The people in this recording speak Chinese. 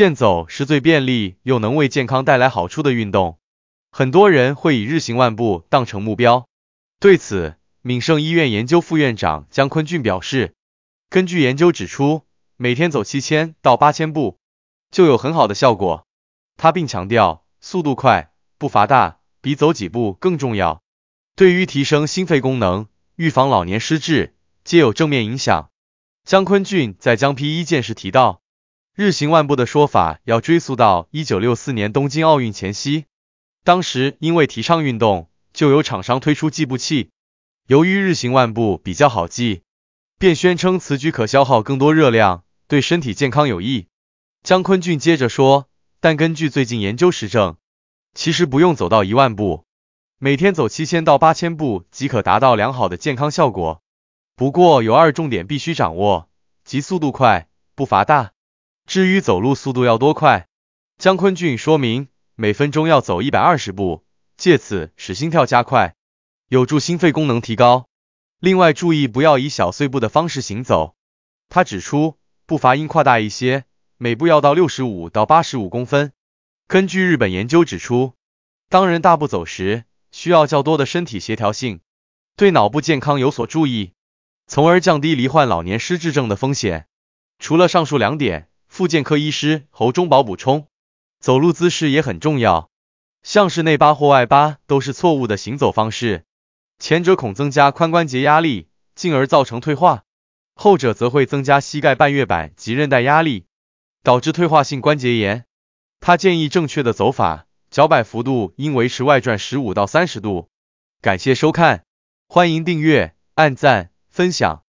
健走是最便利又能为健康带来好处的运动，很多人会以日行万步当成目标。对此，闽盛医院研究副院长姜坤俊表示，根据研究指出，每天走七千到八千步就有很好的效果。他并强调，速度快，步伐大，比走几步更重要。对于提升心肺功能、预防老年失智，皆有正面影响。姜坤俊在江皮一健时提到。日行万步的说法要追溯到一九六四年东京奥运前夕，当时因为提倡运动，就有厂商推出计步器。由于日行万步比较好记，便宣称此举可消耗更多热量，对身体健康有益。姜坤俊接着说，但根据最近研究实证，其实不用走到一万步，每天走七千到八千步即可达到良好的健康效果。不过有二重点必须掌握，即速度快，步伐大。至于走路速度要多快，姜坤俊说明，每分钟要走一百二十步，借此使心跳加快，有助心肺功能提高。另外注意不要以小碎步的方式行走。他指出，步伐应跨大一些，每步要到六十五到八十五公分。根据日本研究指出，当人大步走时，需要较多的身体协调性，对脑部健康有所注意，从而降低罹患老年失智症的风险。除了上述两点。妇健科医师侯忠宝补充，走路姿势也很重要，像是内八或外八都是错误的行走方式，前者恐增加髋关节压力，进而造成退化，后者则会增加膝盖半月板及韧带压力，导致退化性关节炎。他建议正确的走法，脚摆幅度应维持外转十五到三十度。感谢收看，欢迎订阅、按赞、分享。